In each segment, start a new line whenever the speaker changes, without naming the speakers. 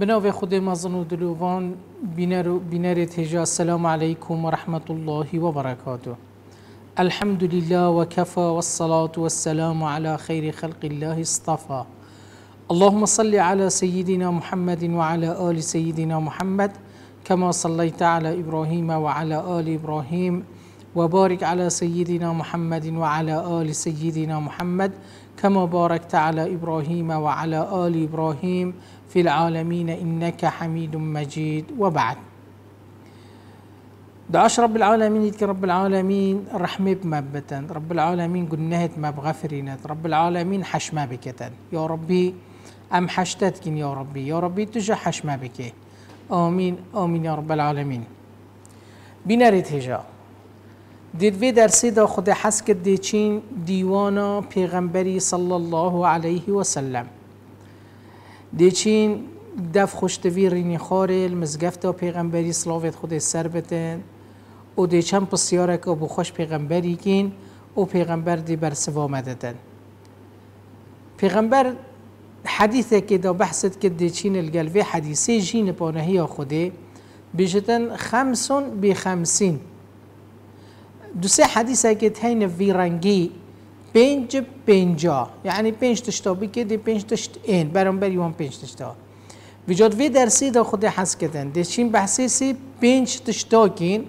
بناو خود مازن و دلوان بینر بینر تجا السلام علیکم و رحمت الله و برکاته الحمد لله و و کفا الصلاة و السلام على خیر خلق الله اصطفى اللهم صل على سيدنا محمد وعلى آل سيدنا محمد كما صليت على إبراهيم وعلى آل إبراهيم وبارك على سيدنا محمد وعلى آل سيدنا محمد كما باركت على إبراهيم وعلى آل إبراهيم في العالمين إنك حميد مجيد وبعد دعاش رب العالمين يدك رب العالمين رحمة بمبتا رب العالمين قنهت ما بغفرينت رب العالمين حشما بكتا يا ربي أم حشتتك يا ربي يا ربي تجا حشما بك آمين آمين يا رب العالمين بینرید هجا وی در سیدا خود حس که دیچین دیوانا پیغمبری صلی الله علیه و سلم دیچین دف خوشتوی رینی خاره و پیغمبری صلاویت خود سر بتن او دیچن پسیاره که بو خوش پیغمبری کین او پیغمبر دی بر سوا پیغمبر حدیثه که دا بحثت که دیچین الگلوی حدیثه جین پانهی خوده بیشتن خمسون بی خمسین دوسه حدیثه که تین وی پنج پنجا یعنی پنج تشتا بیکی دی پنج تشت این برام بر یوان پنج تشتا ویجاد وی درسی دا خود حس کدن دی بحثی سی پنج تشتا کین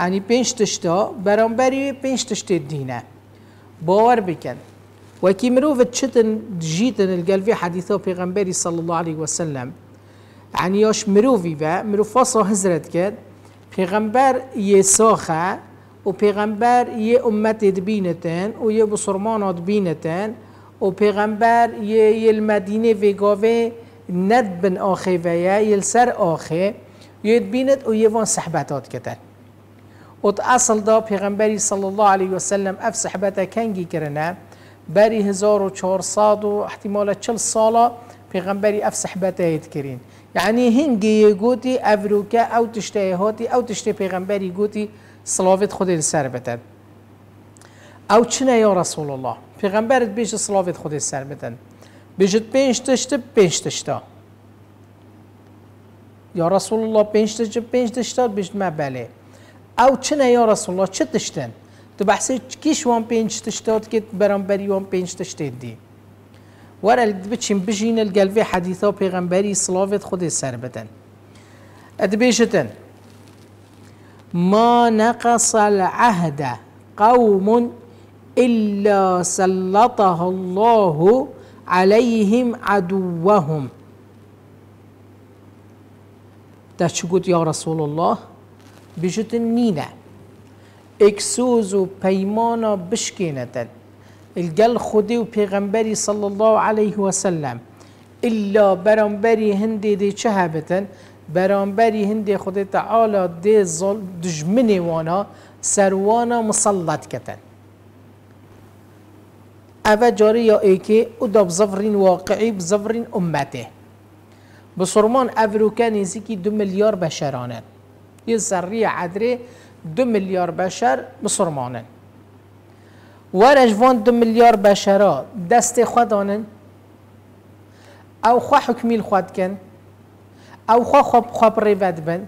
یعنی پنج تشتا برام بر یوان پنج تشت دینه باور بکن و کی مروف چتن جیتن الگلوی حدیثا پیغمبری صلی الله علیه و سلم یعنی یاش مروفی و مروفا سا حضرت کد پیغمبر یه و پیغمبر یه امت دبینتن و یه بسرمان دبینتن و پیغمبر یه یه المدینه وگاوه ند بن آخه و یه سر آخه یه دبینت و یه وان صحبتات کتن و اصل دا پیغمبری صلی الله علیه وسلم اف صحبت کنگی کرنه بری هزار و و احتمال چل ساله پیغمبری اف صحبت هید کرین یعنی هنگی گوتی افروکه او تشته هاتی او تشته پیغمبری گوتی صلوات خود سر بدن او چنه یا رسول الله پیغمبرت بیشت صلوات خود سر بدن بیشت پنج تشت پنج تشتا یا رسول الله پنج دشت پنج تشتا بیشت ما بله او چنه یا رسول الله چه دشتن تو بحثی کیش وان پنج تشتات که بری وان پنج تشتین دی ورا بچین بجین القلبی حدیثا پیغمبری صلوات خود سر اد ادبیشتن ما نقص العهد قوم إلا سلطه الله عليهم عدوهم تشكوت يا رسول الله بجد النينة اكسوز و پیمانا بشكينتن الگل خودي و پیغمبری صلى الله عليه وسلم إلا برانبری هندی دی چه برانبری هند خود تعالی ده ظلم دجمن وانا سروانا مسلط کتن اوه جاری یا ایکی او دا واقع واقعی بزفرین امته بسرمان افروکا نیزی که دو میلیار بشرانن یه ذری عدره دو میلیار بشر و ورجوان دو میلیار بشرا دست آنن او خواه حکمیل خود کن او خوا خو خب- خبري بد بن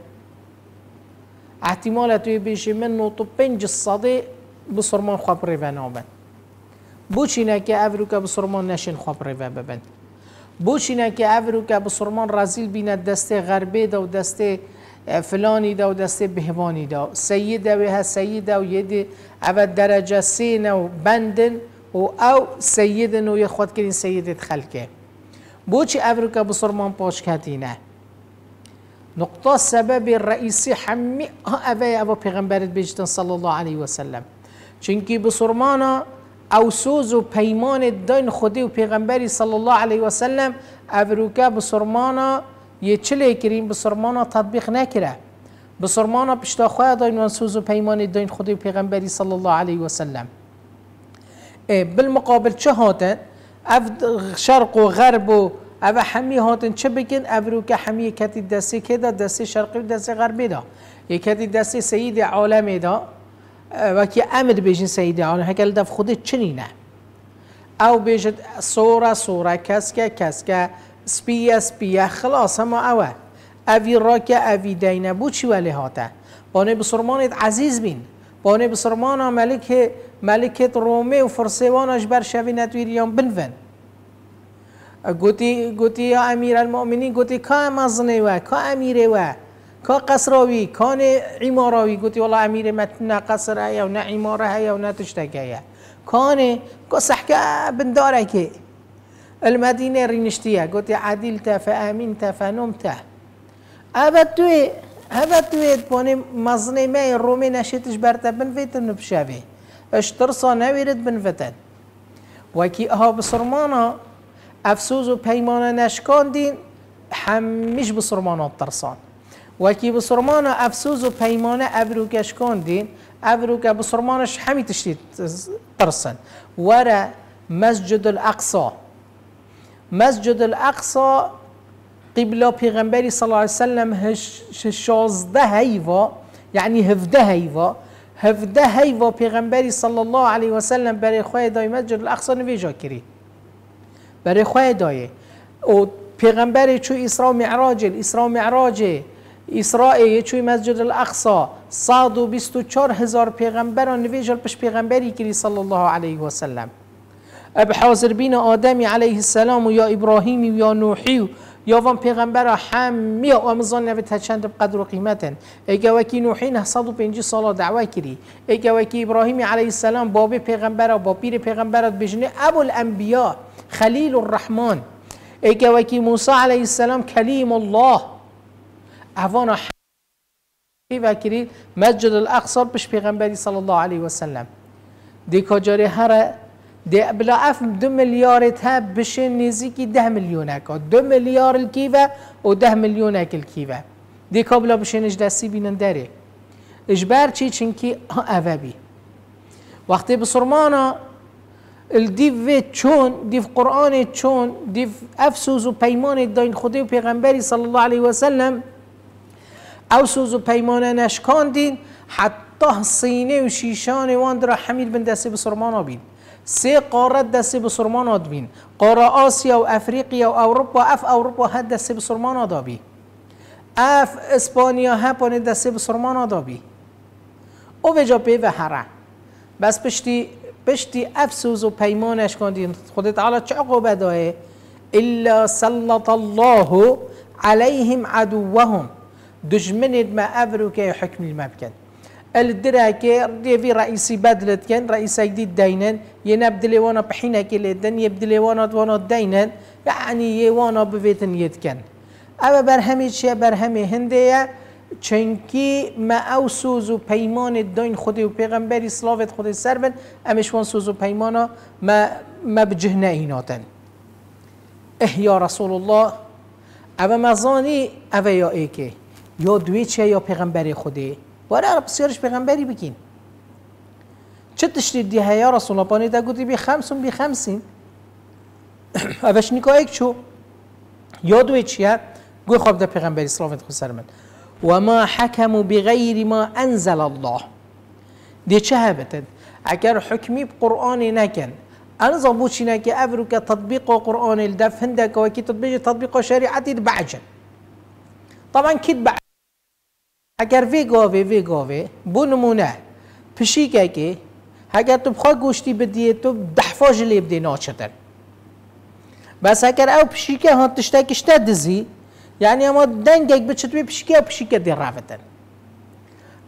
احتمالات من منه تو بنج الصدي بصرمان خبري بنابن بوچینه که افروکا که بسرمان نشین خواب رو ببند بوچینه که افروکا که بسرمان رازیل بیند دسته غربی دا و دسته فلانی دا و دسته بهوانی دا سید و ها سید و ید اول درجه سین و بندن و او سیدن نو یه خود کرین سیدت خلکه بوچی ابرو که بسرمان پاش نه. نقطه سبب رئیسی همه اوه او پیغمبر بجتن صلى الله عليه وسلم سلم بسرمانا او سوز و پیمان دین خودی و پیغمبری صلی الله عليه وسلم أبروكا بسرمانا یه چلی بسرمانا تطبيق نکره بسرمانا پشتا خواه داین سوز و پیمان دین خودی و پیغمبری صلی الله عليه وسلم اه، بالمقابل چهاتن أفد شرق و غرب و او همی هاتن چه بگن او که همی کتی دستی که دا دستی شرقی و دستی غربی دا یکتی دستی سید عالم دا و که امر بیشین سید عالم هکل دف خود چنینه او بیشت سوره سوره کس که کس که سپیه سپیه خلاص همه اوه اوی را که اوی دینه بود چی ولی هاته بانه بسرمانت عزیز بین بانه بسرمان ملک ملکت رومه و فرسوانش بر شوی نتویریان بنوند گوتی گوتی یا امیر المؤمنین گوتی که مزنه و که امیره و کا قصراوی کان عماراوی گوتی والله امیر متن قصر هيا و نه عماره هيا و نه تشتک هيا کان کا صحکه بنداره که المدينة رينشتيا قلت عدلت فآمنت فنمت أبتوي أبتوي تبوني مزني ماي الرومي نشيتش برتا بنفيت نبشابي اشترصا ترصى نويرد بنفتت وكي اهو بصرمانا افسوز و پیمانه نشکاندین همیش به سرمان آب ترسان و کی به سرمان افسوس و پیمان ابرو کشکاندین ابرو که به سرمانش همی تشتید ترسن وره مسجد الاقصا مسجد الاقصا قبلا پیغمبری صلی الله علیه وسلم هش شازده هیوا یعنی هفده هیوا هفده هیوا پیغمبری صلی الله علیه وسلم برای خواه دای مسجد الاقصا نویجا کرید برای خواه دایه او پیغمبر چو اسراء معراج اسراء معراج اسراء چو مسجد الاقصا چار هزار پیغمبر نویجل پش پیغمبری کری صلی الله علیه و سلم اب حاضر بین آدمی علیه السلام و یا ابراهیمی و یا نوحی پیغمبر پێغەمبەرە حەممیە ئەمزان تا چند قدر و اگه وکی نوحی پنج کری اگه کردی ابراهیم علیه علی باب پیغمبر و با پیر پیغمبرات بجنه ابو الانبیا خلیل و اگه وکی موسی علیه السلام کلیم الله و کری مجد الاقصر پش پیغمبری صلی الله علیه وسلم جاره هره ده بلا اف دو مليارت ها بشن نزيكي ده اكا دو مليار الكيفة و ده اك الكيفة دي كابلا بشن اجدسي بينن داري اجبار چي چنكي اوابي وقت بسرمانا الديف في چون ديف قرآن چون ديف افسوز و پیمان داین خدای و پیغمبری صلی الله عليه وسلم سلم او سوز و پیمان نشکاندین حتی سینه و شیشان وان را حمید بندسته بسرمانا بین سه قاره دسته بسرمان سرمان آدبین قاره آسیا و افریقیا و اروپا اف اروپا هد دسته به سرمان آدابی اف اسپانیا هپانی دسته بسرمان سرمان آدابی او وجا پی و هره بس پشتی پشتی سوز و پیمانش کندین خودت تعالی چه عقوبه دایه الا سلط الله علیهم عدوهم دجمنید ما افرو که حکم المبکن الدراكي في رئيسي كان رئيسي جديد دينن ينبدلي وانا بحينك لدن يبدلي وانا وانا دينا يعني يوانا بفيتن يتكن اما بر همه چیه بر همه چنکی ما او سوز و پیمان داین خود و پیغمبری سلاوت خود سرون امشوان سوز و پیمانا ما, ما ایناتن ایناتن یا رسول الله او مزانی او یا ای یا دوی چه یا پیغمبر خودی باید عرب سیارش پیغمبری بگین چه تشریف دیه یا رسول الله پانی تا گوتی بی خمسون بی خمسین اوش نیکا ایک چو یادوی چیه گوی خواب در پیغمبری سلامت خود سر من و ما حکمو بغیر ما انزل الله دی چه هبتد اگر حکمی قرآن نکن انظر بو چی نکه ابرو که تطبیق قرآن الدف هندک و تطبیق تطبیق شریعتی بعجن طبعا کد بعجن اگر وی گاوه وی گاوه بو نمونه پشی که که اگر تو بخواه گوشتی بدی تو ده فاج جلیب دی ناچتر بس اگر او پشی که هان تشتا دزی یعنی اما دنگه که توی پشی که پشی که دی رفتن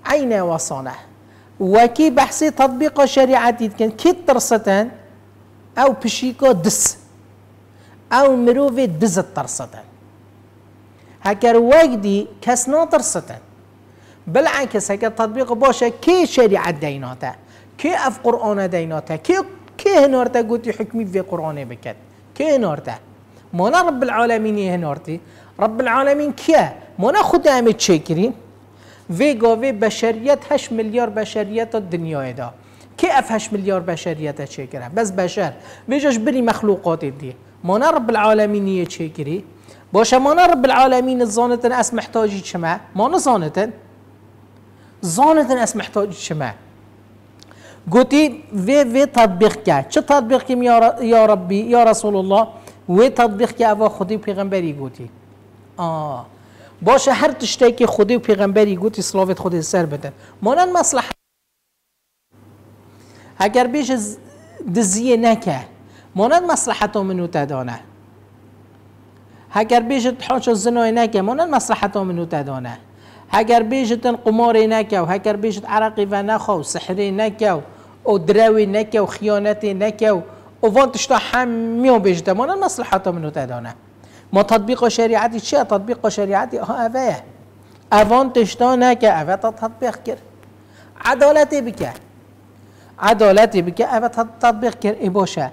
عین وصانه وکی بحثی تطبیق شریعتی کان که ترستن او پشیکه دس او دزت دز اگر هکا کس کس ترستان بالعکس سکه تطبیق باشه کی شریعت دیناته کی اف قرآن دیناته کی کی هنارته گوتی حکمی به قرآن بکد کی هنارته من رب العالمینی هنارتی رب العالمین کیه مانا خود همه چه کریم وی گاوی بشریت 8 میلیارد بشریت دنیای دا کی اف 8 میلیارد بشریت چه کرد بس بشر بجاش بری مخلوقات دی مانا رب العالمینی چه کری باشه مانا رب العالمین زانتن اس محتاجی چمه مانا زانتن زانتن اس محتاج شما گویی و و تطبیق که چه تطبیق کیم یا ربی یا رسول الله و تطبیق که اوا خودی پیغمبری گویی آه باشه هر تشتی که خودی پیغمبری گویی سلاوت خودی سر بدن مانند مصلحه اگر بیش دزیه نکه مانند مصلحت منو تدانه اگر بیش حاج زنای نکه مانند مصلحت منو تدانه اگر بیشتن قماری نکو اگر بیشت عرقی و نخو سحری نکو او دروی نکو خیانتی نکو او وانتشتا همی و بیشتمانه مصلحتا منو تدانه ما تطبیق شریعتی چیه تطبیق شریعتی ها اوه اوان نکه اوه تا تطبیق کرد عدالتی بکه عدالتی بکه اوه تطبیق کرد ای باشه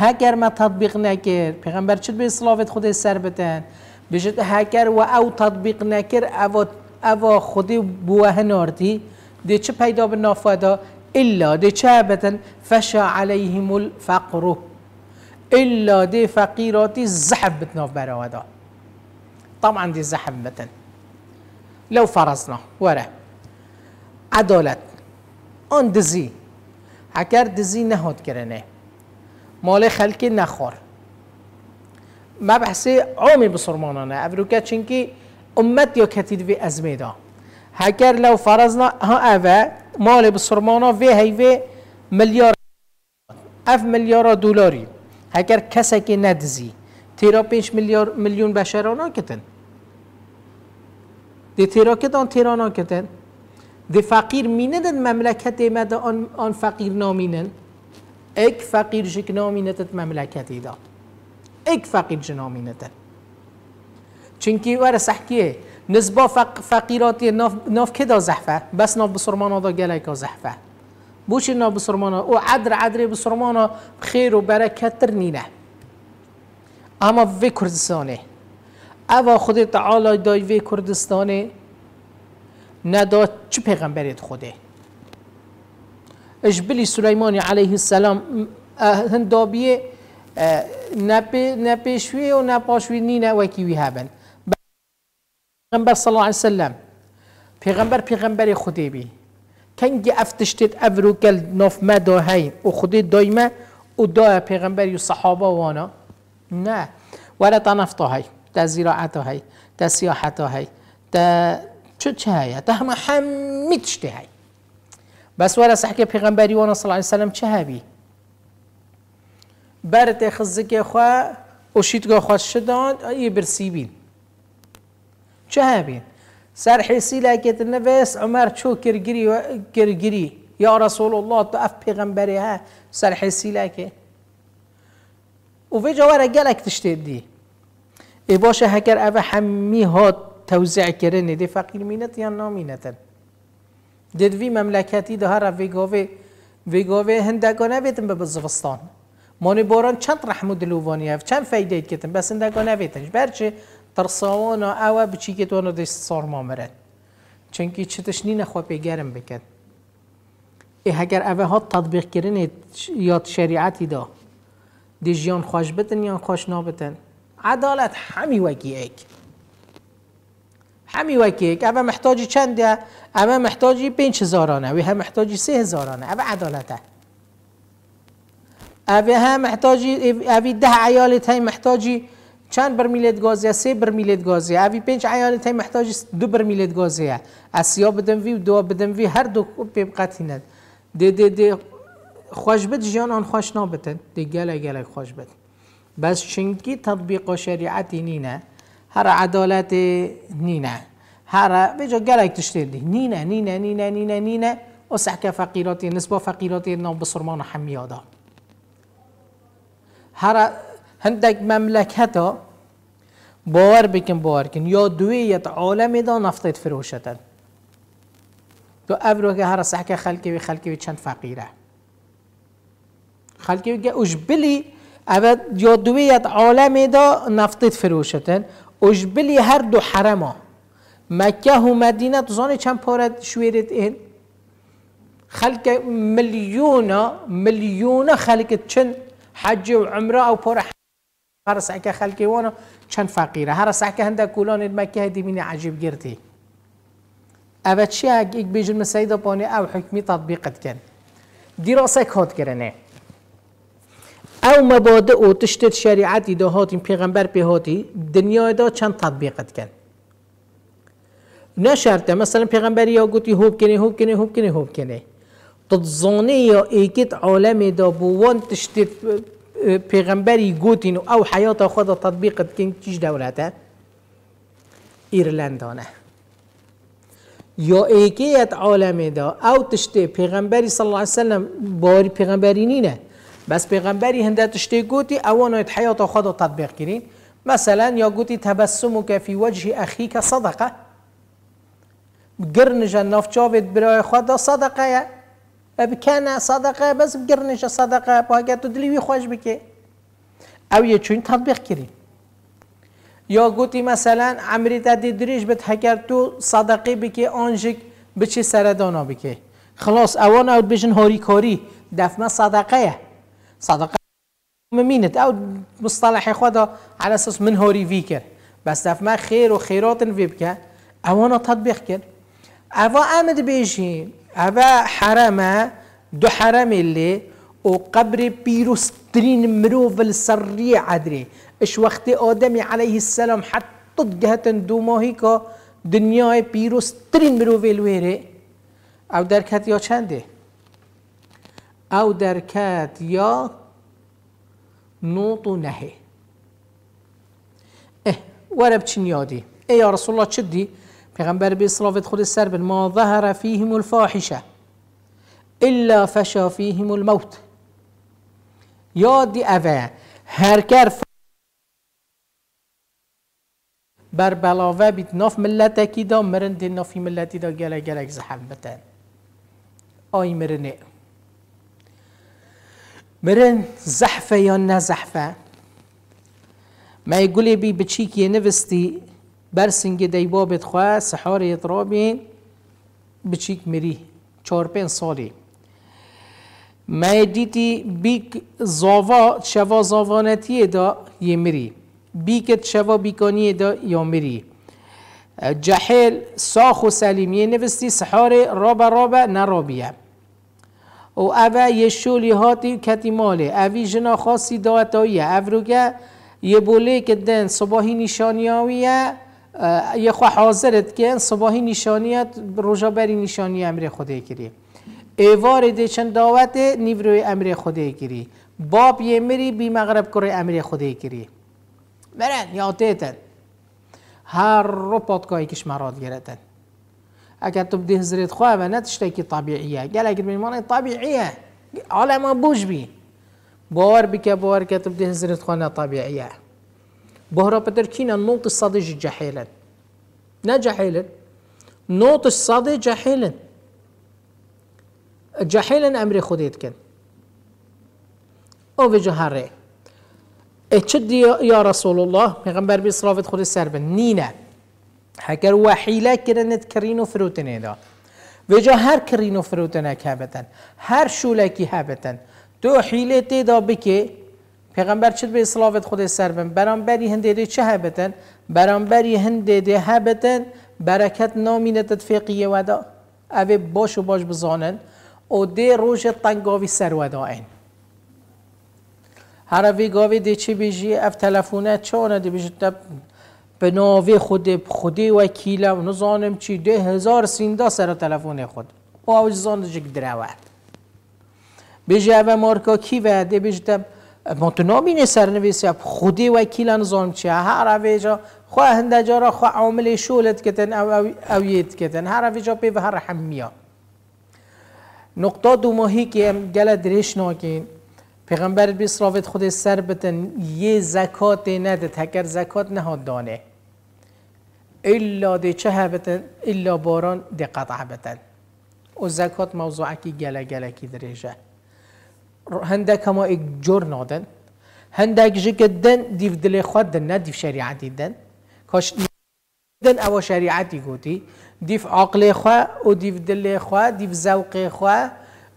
اگر ما تطبیق نکرد پیغمبر چید به اصلافت خود سر بتن بجد هکر و او تطبیق نکرد او اوا خود بوه هناردی دی چه پیدا به نافادا الا دی چه ابدا فشا علیهم الفقرو الا دی فقیراتی زحف بتناف براودا طبعا دی زحف بتن لو فرزنا وره عدالت آن دزی اگر دزی نهاد کرنه مال خلکی نخور مبحث عامی بسرمانانه ابروکه چنکی امت یا کتید وی از میدا هکر لو فرضنا ها اوه مال بسرمانا وی هیوه ملیار اف ملیار دولاری هکر کسی که ندزی تیرا پنج میلیار میلیون بشرانا کتن دی تیرا تیرا کتن دی فقیر میندن مملکت مده آن, آن فقیر نامینن ایک فقیر شک نامینتت مملکتی دا ایک فقیر جنامینتت چونکی وره سحکیه نسبا فق فقیراتی ناف, ناف کدا زحفه بس ناف ها دا که زحفه بوچی ناف ها او عدر عدر ها خیر و برکت تر نینه اما وی کردستانه اوا خود تعالی دای وی کردستانه ندا چه پیغمبریت خوده اجبلی سلیمانی علیه السلام هندابیه نه پیشوی و نه نینه وکی وی هبن پیغمبر صلی الله علیه وسلم پیغمبر پیغمبر خودی بی کنگی افتشتید او رو گل ناف مدا هی او خودی دایمه او دا پیغمبر و صحابه وانا نه ولا نفتا هی تا زیراعتا هی تا سیاحتا هی تا چه چه هی تا همه هی بس ولا سحکه پیغمبری وانا صلی الله علیه وسلم چه هی برد خزک خواه و شیدگاه خواه شدان ای برسی بین جهابین سر سیلا که النفس عمر شو و كرجري يا رسول الله اف بيغمبري ها سرحي و وفي جوار جالك دی ای باشه هگر اوه همی ها توزیع کرنه دی فقیر مینت یا دید وی مملکتی ده هر ویگاوه ویگاوه هندگانه بیتن به بزوستان مانی باران چند رحمود لووانی هف چند فیده کتن بس هندگانه بیتنش برچه ترساوانا اوه بچی که دوانا دست سار چون که چتش نین خواه پیگرم بکد ای اگر اوه ها تطبیق کرن یاد شریعتی دا دی جیان خوش بتن یا خوش نابتن عدالت همی وکی ایک همی وکی ایک اوه محتاجی چنده اوه محتاجی پینچ هزارانه اوه هم محتاجی سه هزارانه اوه عدالته اوه هم محتاجی اوه ده عیالت های محتاجی چند میلیت گازیه سه گازی گازیه اوی پنج عیانی تای محتاج دو بر برمیلت گازیه اسیا بدم وی و دو بدم وی هر دو به قطعی ند ده ده ده خوش بد جیان آن خوش نابتن ده گله گله خوش بد بس چنگی تطبیق شریعتی نینه هر عدالت نینه هر بجا گله تشتیر دی نینه نینه نینه نینه نینه وسحک فقیراتی نسبا فقیراتی نو بسرمان حمیادا هر مملکت ها باور بکن باور كن يا دوية عالم دا نفطت فروشتن تو ابرو که هر سحک خلکی و خلکی و چند فقیره خلکی که اجبلی اول یادوییت عالمی دا نفتت فروشتن بلی هر دو حرما مکه و مدینه تو زانی چند پارت شویرت این خلق مليونة مليونة خلک چند حج و عمره او پر هر سعک خلکی وانا چند فقیره هر سعک هندک کولان مکه هدی من عجیب قرتی اوه چی اگه ایک بیجن دا پانه او حکمی تطبیقت کن دراسه کات کرنه او مبادئ و تشتت شریعتی دا هاتی پیغمبر پیهاتی هاتی دنیا دا چند تطبیقت کن نه شرطه مثلا پیغمبر یا گوتی هوب کنه هوب کنه هوب کنه هوب کنه تتزانه یا ایکت عالم دا بوان تشتت پیغمبری گوتین او تطبیق خدا تطبیق دولت ایرلندانه دولت دەورەتە ایرلندانه. یا او پیغمبری صلی تشتێ علیه و سلم باری پیغمبری نینە بس پیغمبری پیغمبری تشته گوتی حیات حیات حیاتە تطبیق کنین. مثلا یا گوتی تەبەسم و وجه اخیک ئەخیکە صدقه گرنژە نافچاوێت برای صدقه صدقه بکنه صدقه بس بگرنش صدقه با اگر تو دلیوی خوش بکه او یه چون تطبیق کریم یا گوتی مثلا عمری تدی دریش به اگر تو صدقه بکه آنجک بچه سردانا بکه خلاص اوان او بشن هاری کاری دفنه صدقه صدقه ممینت او مصطلح خدا علی اساس من هاری وی کرد بس دفنه خیر و خیرات وی بکه اوانا تطبیق کرد اوان امد بیشیم أبا حرمه دو حرم اللي و قبر بيروسترين مروف السرية عدري إش وقت آدم عليه السلام حتى دو دوماهي دنيا بيروس بيروسترين مروف الويري أو دركات يا چنده أو دركات يا نوط نهي إيه ورب چن دي إيه يا رسول الله چدي پیغمبر به اسرافت خود سر بن ما ظهر فیهم الفاحشه الا فشا فیهم الموت یادی اوه هر کر بر بلاوه بیت ناف ملت اکی دا مرن دی نافی ملتی دا گله گلک زحم بتن آی مرنه مرن زحفه یا نه زحفه ما يقولي بچی که نوستی بر دی دیبا خواه سحار اطرابی بچیک مری چار پین سالی ما دیتی بیک زاوا شوا زاوانتی دا یه میری بیکت شوا بیکانی دا یا مری جحیل ساخ و سلیمیه نوستی سحار رابا رابا نرابیه او اوه یه شولی هاتی کتی ماله اوی جنا خاصی داعتاییه او روگه یه بوله که دن صباحی هاویه خواه حاضرت که صباحی نشانیت، روژا بری نشانی امر خوده گیری ایوار چند دعوت نیوروی امر خوده گیری باب یه مری بی مغرب کره امر خوده گیری یا یادتن هر رو پادکایی کش مراد گرتن اگر تو بده حضرت خواه و که طبیعیه گل اگر بیمانه طبیعیه عالم بوش بی بار بکه باور که تو بده حضرت خواه نه طبیعیه بهرا بتركينا نوط الصدج جحيلا نا جحيلا نوط الصدي جحيلا جحيلا امري خديت كن او جهاري اتشد يا رسول الله پیغمبر بي صلافت خود سر نينا هكر وحيلا كرنت كرينو فروتنه دا في جهار كرينو فروتنه كابتن هر شولكي هابتن تو حيله دا بكي پیغمبر چطور به اصلاوت خود سر بن بری هند دیده چه هبتن بری هند دیده هبتن برکت نامینت فقیه ودا اوه باش و باش بزانن او دی روش تنگاوی سر ودا این هر اوی گاوی دی چه بیجی اف تلفونه چه آنه ده به ناوی خود خودی وکیله و نزانم چی ده هزار سیندا سر تلفون خود او اوج زان جک درود بیجی اوه مارکا کی وده بیجی منتو نامینه نویسی، خودی وکیلان زام چیه هر اویجا خواه هندجا را خواه عامل شولت کتن او اوید کتن هر اویجا پی هر حمیا نقطه دو ماهی که ام گله درش ناکین پیغمبر بیس خود سر بتن یه زکات نده تکر زکات نه دانه الا دی چه بتن الا باران دی قطع بتن و زکات موضوع اکی گله گله کی هندك هما اك جورنو دن هندك جدا ديف دلي خود دن ديف شريعتي دن كاش دن او شريعتي قوتي ديف عقل خوا وديف دلي خوا ديف زوق خوا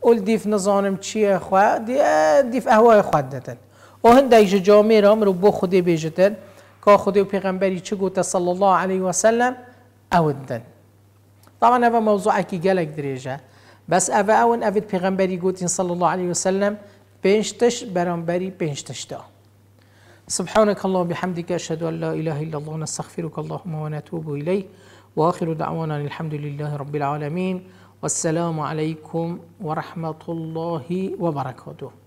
ولديف نظام چي خوا دي آه، ديف اهواي خوا دتن وهندك جامي رام رو بو خودي بيجتن كا خودي پیغمبری چه قوتا صلى الله عليه وسلم او دن طبعا هذا موضوع كي قالك دريجه بس اوه اون اوید پیغمبری گوتین صلی الله علیه وسلم بينشتش برانبری پنجتش دا سبحانك الله بحمدك أشهد أن لا إله إلا الله نستغفرك اللهم ونتوب إليه وآخر دعوانا الحمد لله رب العالمين والسلام عليكم ورحمة الله وبركاته